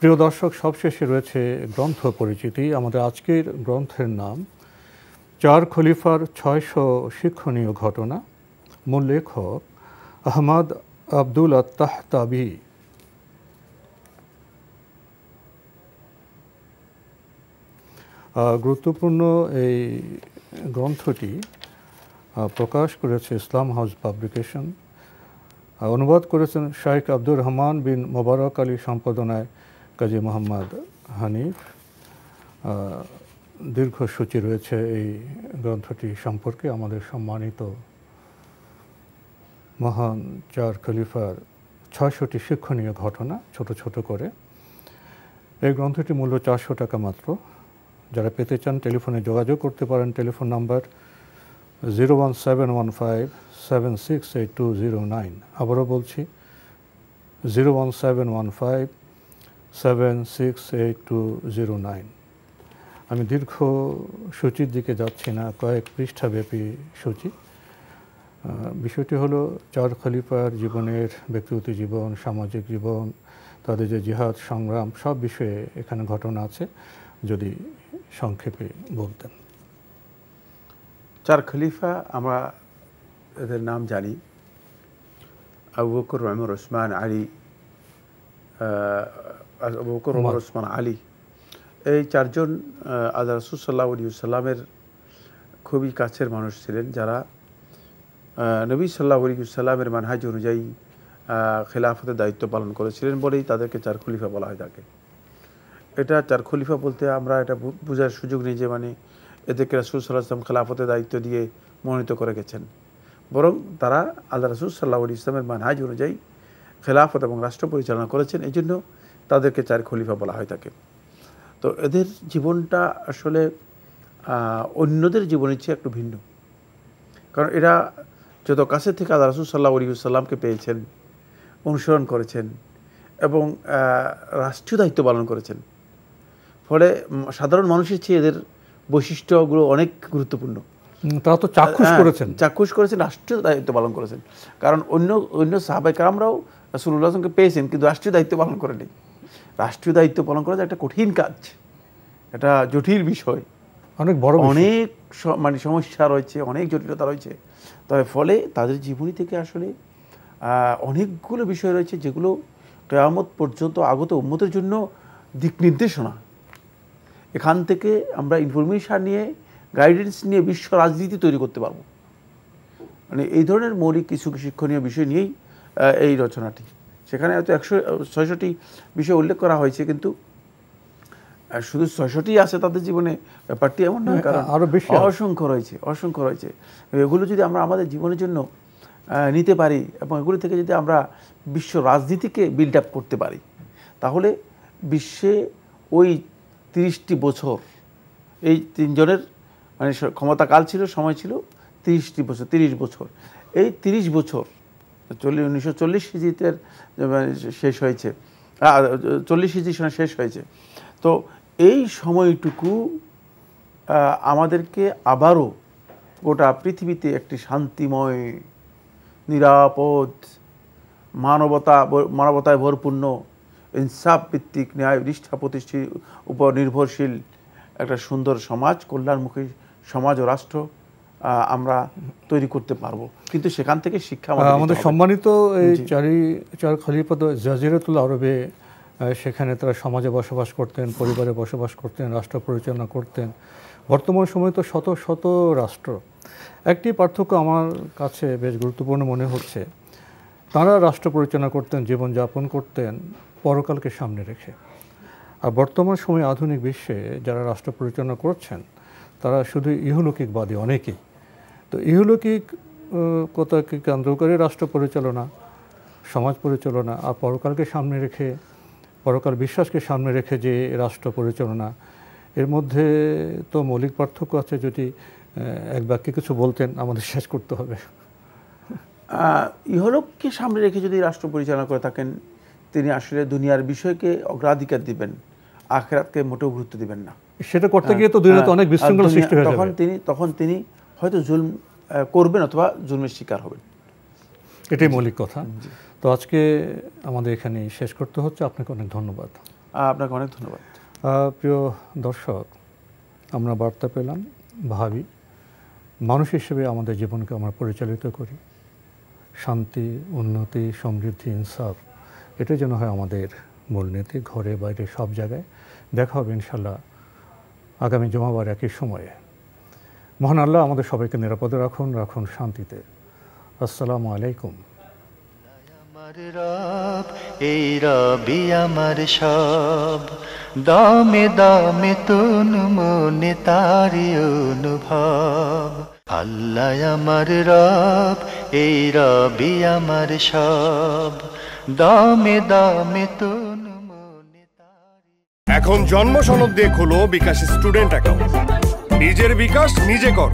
প্রিয় দর্শক সবশেষে রয়েছে গ্রন্থ পরিচিতি আমাদের আজকের গ্রন্থের নাম চার খলিফার ছয়শো শিক্ষণীয় ঘটনা মূল লেখক আহমদ আব্দুল আত্তাহ তাবি গুরুত্বপূর্ণ এই গ্রন্থটি প্রকাশ করেছে ইসলাম হাউস পাবলিকেশন অনুবাদ করেছেন শাইখ আব্দুর রহমান বিন মোবারক আলী সম্পাদনায় কাজী মোহাম্মদ হানিফ দীর্ঘ সূচি রয়েছে এই গ্রন্থটি সম্পর্কে আমাদের সম্মানিত মহান চার খলিফার ছয়শোটি শিক্ষণীয় ঘটনা ছোট ছোট করে এই গ্রন্থটি মূল্য চারশো টাকা মাত্র যারা পেতে চান টেলিফোনে যোগাযোগ করতে পারেন telephone number zero one seven one five seven six eight two zero nine আবারও বলছি zero one seven one five seven six eight two zero nine আমি দীর্ঘ সূচির দিকে যাচ্ছি না কয়েক পৃষ্ঠাব্যাপী সূচি বিষয়টি হলো চার খলিফার জীবনের ব্যক্তিগত জীবন সামাজিক জীবন তাদের যে জিহাদ সংগ্রাম সব বিষয়ে এখানে ঘটনা আছে যদি সংক্ষেপে বলতেন চার খলিফা আমরা এদের নাম জানি আবু বকর রহমর ওসমান আলী ওমর ওসমান আলী এই চারজন আল্লাহ রসুল্লাহ আলী সাল্লামের খুবই কাছের মানুষ ছিলেন যারা নবী সাল্লাহ আলী সাল্লামের মানহাজ অনুযায়ী খেলাফতের দায়িত্ব পালন করেছিলেন বলেই তাদেরকে চার খলিফা বলা হয় তাকে এটা চার খলিফা বলতে আমরা এটা বোঝার সুযোগ নেই যে মানে এদেরকে রাসুল সাল্লাহ ইসলাম খেলাফতের দায়িত্ব দিয়ে মনোনীত করে গেছেন বরং তারা আল্লাহ রাসুল সাল্লাহ ইসলামের মানহাজ অনুযায়ী খেলাফত এবং রাষ্ট্র পরিচালনা করেছেন এই জন্য তাদেরকে চার খলিফা বলা হয় থাকে তো এদের জীবনটা আসলে অন্যদের জীবনের চেয়ে একটু ভিন্ন কারণ এরা যত কাছে থেকে আল্লাহ রসুল সাল্লাহ আলিউসাল্লামকে পেয়েছেন অনুসরণ করেছেন এবং রাষ্ট্রীয় দায়িত্ব পালন করেছেন ফলে সাধারণ মানুষের চেয়ে এদের বৈশিষ্ট্যগুলো অনেক গুরুত্বপূর্ণ তারা তো চাক্ষুষ হ্যাঁ, করেছেন চাক্ষুষ করেছেন রাষ্ট্রীয় দায়িত্ব পালন করেছেন কারণ অন্য অন্য সাহাবাইকার আমরাও আসলামকে পেয়েছেন কিন্তু রাষ্ট্রীয় দায়িত্ব পালন করেনি রাষ্ট্রীয় দায়িত্ব পালন করা একটা কঠিন কাজ এটা জটিল বিষয় অনেক বড় অনেক মানে সমস্যা রয়েছে অনেক জটিলতা রয়েছে তবে ফলে তাদের জীবনী থেকে আসলে অনেকগুলো বিষয় রয়েছে যেগুলো কেয়ামত পর্যন্ত আগত উন্মতের জন্য দিক নির্দেশনা এখান থেকে আমরা ইনফরমেশান নিয়ে গাইডেন্স নিয়ে বিশ্ব রাজনীতি তৈরি করতে পারবো মানে এই ধরনের মৌলিক কিছু শিক্ষণীয় বিষয় নিয়েই এই রচনাটি সেখানে হয়তো একশো ছয়শটি বিষয় উল্লেখ করা হয়েছে কিন্তু শুধু ছয়শটি আছে তাদের জীবনে ব্যাপারটি এমন নয় হ্যাঁ, কারণ আরও বেশি অসংখ্য রয়েছে অসংখ্য রয়েছে এগুলো যদি আমরা আমাদের জীবনের জন্য নিতে পারি এবং এগুলো থেকে যদি আমরা বিশ্ব রাজনীতিকে বিল্ড আপ করতে পারি তাহলে বিশ্বে ওই তিরিশটি বছর এই তিনজনের মানে ক্ষমতাকাল ছিল সময় ছিল তিরিশটি বছর তিরিশ বছর এই তিরিশ বছর চল্লিশ উনিশশো চল্লিশ শেষ হয়েছে চল্লিশ সিজি সময় শেষ হয়েছে তো এই সময়টুকু আমাদেরকে আবারও গোটা পৃথিবীতে একটি শান্তিময় নিরাপদ মানবতা মানবতায় ভরপূর্ণ ইনসাফ ভিত্তিক ন্যায় নিষ্ঠা প্রতিষ্ঠির উপর নির্ভরশীল একটা সুন্দর সমাজ কল্যাণমুখী সমাজ ও রাষ্ট্র আমরা তৈরি করতে পারবো কিন্তু সেখান থেকে শিক্ষা আমাদের সম্মানিত এই চারি চার খলিপদ জাজিরাতুল আরবে সেখানে তারা সমাজে বসবাস করতেন পরিবারে বসবাস করতেন রাষ্ট্র পরিচালনা করতেন বর্তমান সময়ে তো শত শত রাষ্ট্র একটি পার্থক্য আমার কাছে বেশ গুরুত্বপূর্ণ মনে হচ্ছে তারা রাষ্ট্র পরিচালনা করতেন জীবনযাপন করতেন পরকালকে সামনে রেখে আর বর্তমান সময়ে আধুনিক বিশ্বে যারা রাষ্ট্র পরিচালনা করছেন তারা শুধু ইহলৌকিকবাদী অনেকেই তো ইহলৌকিক কথাকে কেন্দ্র করে রাষ্ট্র পরিচালনা সমাজ পরিচালনা আর পরকালকে সামনে রেখে পরকাল বিশ্বাসকে সামনে রেখে যে রাষ্ট্র পরিচালনা এর মধ্যে তো মৌলিক পার্থক্য আছে যদি এক বাক্যে কিছু বলতেন আমাদের শেষ করতে হবে ইহলোককে সামনে রেখে যদি রাষ্ট্র পরিচালনা করে থাকেন তিনি আসলে দুনিয়ার বিষয়কে অগ্রাধিকার দিবেন আখেরাতকে মোটেও গুরুত্ব দিবেন না সেটা করতে গিয়ে তো হ্যাঁ, দুনিয়াতে হ্যাঁ, অনেক বিশৃঙ্খলা সৃষ্টি হয়ে তখন তিনি তখন তিনি হয়তো জুলম করবেন অথবা জুলমের শিকার হবেন এটাই মৌলিক কথা তো আজকে আমাদের এখানে শেষ করতে হচ্ছে আপনাকে অনেক ধন্যবাদ আপনাকে অনেক ধন্যবাদ প্রিয় দর্শক আমরা বার্তা পেলাম ভাবি মানুষ হিসেবে আমাদের জীবনকে আমরা পরিচালিত করি শান্তি উন্নতি সমৃদ্ধি ইনসাফ এটা যেন হয় আমাদের মূলনীতি ঘরে বাইরে সব জায়গায় দেখা হবে ইনশাল্লাহ আগামী জমাবার একই সময়ে মহান আল্লাহ আমাদের সবাইকে নিরাপদে রাখুন রাখুন শান্তিতে আসসালামু আলাইকুম রব এই আমার সব দমে দামে তুন মনে তারি অনুভব আল্লাহ আমার রব এই রবি আমার সব দামে দামে তুন এখন জন্ম সনদ দিয়ে বিকাশ স্টুডেন্ট অ্যাকাউন্ট নিজের বিকাশ নিজে কর